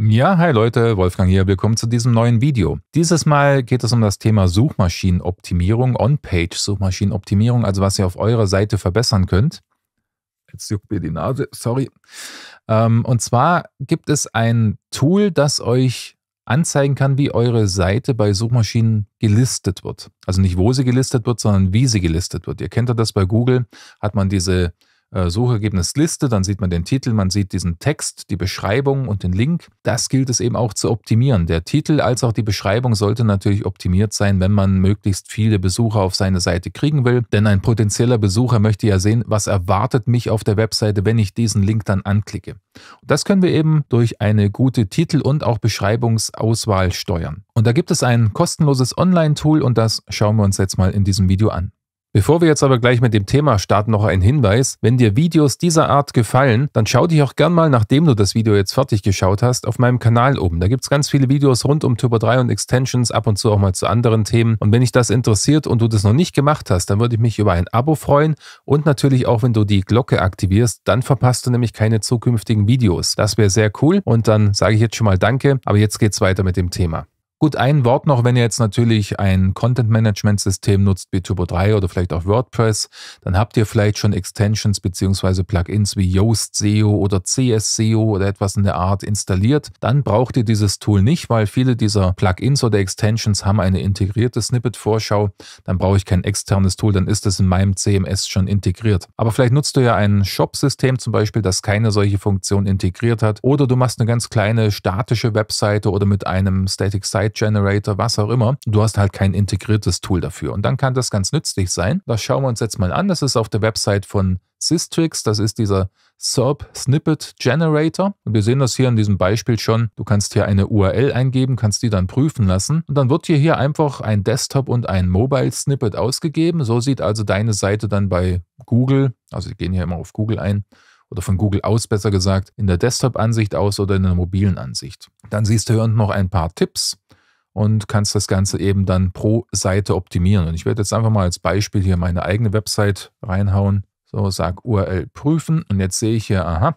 Ja, hi Leute, Wolfgang hier, willkommen zu diesem neuen Video. Dieses Mal geht es um das Thema Suchmaschinenoptimierung, On-Page-Suchmaschinenoptimierung, also was ihr auf eurer Seite verbessern könnt. Jetzt juckt mir die Nase, sorry. Ähm, und zwar gibt es ein Tool, das euch anzeigen kann, wie eure Seite bei Suchmaschinen gelistet wird. Also nicht, wo sie gelistet wird, sondern wie sie gelistet wird. Ihr kennt ja das bei Google, hat man diese äh, Suchergebnisliste, dann sieht man den Titel, man sieht diesen Text, die Beschreibung und den Link. Das gilt es eben auch zu optimieren. Der Titel als auch die Beschreibung sollte natürlich optimiert sein, wenn man möglichst viele Besucher auf seine Seite kriegen will, denn ein potenzieller Besucher möchte ja sehen, was erwartet mich auf der Webseite, wenn ich diesen Link dann anklicke. Und das können wir eben durch eine gute Titel- und auch Beschreibungsauswahl steuern. Und da gibt es ein kostenloses Online-Tool und das schauen wir uns jetzt mal in diesem Video an. Bevor wir jetzt aber gleich mit dem Thema starten, noch ein Hinweis. Wenn dir Videos dieser Art gefallen, dann schau dich auch gern mal, nachdem du das Video jetzt fertig geschaut hast, auf meinem Kanal oben. Da gibt es ganz viele Videos rund um Turbo 3 und Extensions, ab und zu auch mal zu anderen Themen. Und wenn dich das interessiert und du das noch nicht gemacht hast, dann würde ich mich über ein Abo freuen und natürlich auch, wenn du die Glocke aktivierst, dann verpasst du nämlich keine zukünftigen Videos. Das wäre sehr cool und dann sage ich jetzt schon mal Danke, aber jetzt geht's weiter mit dem Thema. Gut, ein Wort noch, wenn ihr jetzt natürlich ein Content-Management-System nutzt wie Turbo 3 oder vielleicht auch WordPress, dann habt ihr vielleicht schon Extensions bzw. Plugins wie Yoast SEO oder CS SEO oder etwas in der Art installiert. Dann braucht ihr dieses Tool nicht, weil viele dieser Plugins oder Extensions haben eine integrierte Snippet-Vorschau. Dann brauche ich kein externes Tool, dann ist es in meinem CMS schon integriert. Aber vielleicht nutzt du ja ein Shop-System zum Beispiel, das keine solche Funktion integriert hat. Oder du machst eine ganz kleine statische Webseite oder mit einem Static Site Slide Generator, was auch immer. Du hast halt kein integriertes Tool dafür. Und dann kann das ganz nützlich sein. Das schauen wir uns jetzt mal an. Das ist auf der Website von Systrix. Das ist dieser SERP Snippet Generator. Und wir sehen das hier in diesem Beispiel schon. Du kannst hier eine URL eingeben, kannst die dann prüfen lassen. Und dann wird dir hier einfach ein Desktop und ein Mobile Snippet ausgegeben. So sieht also deine Seite dann bei Google, also wir gehen hier immer auf Google ein, oder von Google aus besser gesagt, in der Desktop-Ansicht aus oder in der mobilen Ansicht. Dann siehst du hier unten noch ein paar Tipps und kannst das Ganze eben dann pro Seite optimieren. Und ich werde jetzt einfach mal als Beispiel hier meine eigene Website reinhauen. So, sag URL prüfen und jetzt sehe ich hier, aha,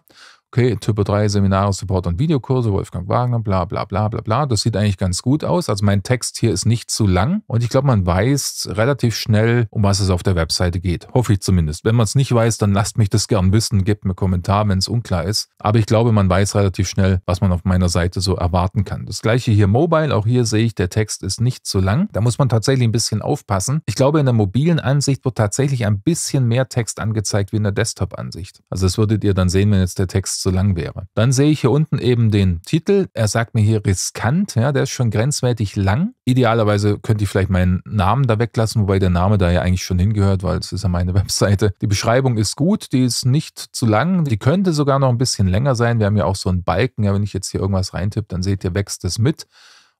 okay, Type 3 Seminare, Support und Videokurse, Wolfgang Wagner, bla bla bla bla bla. Das sieht eigentlich ganz gut aus. Also mein Text hier ist nicht zu lang und ich glaube, man weiß relativ schnell, um was es auf der Webseite geht. Hoffe ich zumindest. Wenn man es nicht weiß, dann lasst mich das gern wissen, gebt mir Kommentar, wenn es unklar ist. Aber ich glaube, man weiß relativ schnell, was man auf meiner Seite so erwarten kann. Das gleiche hier Mobile, auch hier sehe ich, der Text ist nicht zu lang. Da muss man tatsächlich ein bisschen aufpassen. Ich glaube, in der mobilen Ansicht wird tatsächlich ein bisschen mehr Text angezeigt wie in der Desktop-Ansicht. Also das würdet ihr dann sehen, wenn jetzt der Text zu lang wäre. Dann sehe ich hier unten eben den Titel. Er sagt mir hier riskant, ja, der ist schon grenzwertig lang. Idealerweise könnte ich vielleicht meinen Namen da weglassen, wobei der Name da ja eigentlich schon hingehört, weil es ist ja meine Webseite. Die Beschreibung ist gut, die ist nicht zu lang, die könnte sogar noch ein bisschen länger sein. Wir haben ja auch so einen Balken, ja, wenn ich jetzt hier irgendwas reintippe, dann seht ihr, wächst das mit.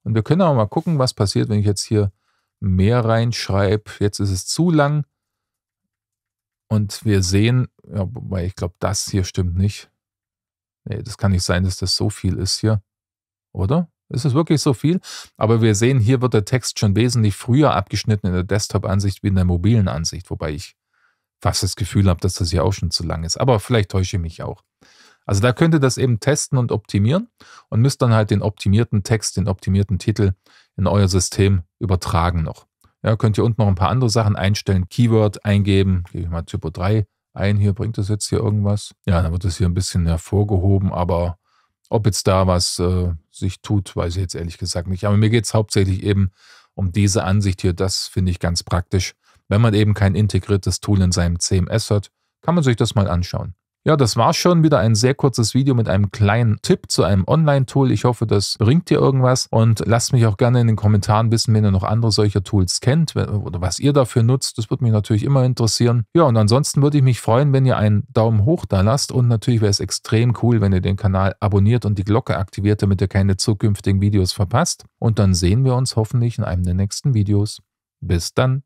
Und wir können aber mal gucken, was passiert, wenn ich jetzt hier mehr reinschreibe. Jetzt ist es zu lang. Und wir sehen, ja, wobei ich glaube, das hier stimmt nicht nee, das kann nicht sein, dass das so viel ist hier. Oder? Ist es wirklich so viel? Aber wir sehen, hier wird der Text schon wesentlich früher abgeschnitten in der Desktop-Ansicht wie in der mobilen Ansicht, wobei ich fast das Gefühl habe, dass das hier auch schon zu lang ist. Aber vielleicht täusche ich mich auch. Also da könnt ihr das eben testen und optimieren und müsst dann halt den optimierten Text, den optimierten Titel in euer System übertragen noch. Ja, könnt ihr unten noch ein paar andere Sachen einstellen, Keyword eingeben, gebe ich mal Typo 3 ein, hier bringt das jetzt hier irgendwas. Ja, dann wird das hier ein bisschen hervorgehoben, aber ob jetzt da was äh, sich tut, weiß ich jetzt ehrlich gesagt nicht. Aber mir geht es hauptsächlich eben um diese Ansicht hier. Das finde ich ganz praktisch. Wenn man eben kein integriertes Tool in seinem CMS hat, kann man sich das mal anschauen. Ja, das war schon wieder ein sehr kurzes Video mit einem kleinen Tipp zu einem Online-Tool. Ich hoffe, das bringt dir irgendwas und lasst mich auch gerne in den Kommentaren wissen, wenn ihr noch andere solcher Tools kennt oder was ihr dafür nutzt. Das würde mich natürlich immer interessieren. Ja, und ansonsten würde ich mich freuen, wenn ihr einen Daumen hoch da lasst und natürlich wäre es extrem cool, wenn ihr den Kanal abonniert und die Glocke aktiviert, damit ihr keine zukünftigen Videos verpasst. Und dann sehen wir uns hoffentlich in einem der nächsten Videos. Bis dann.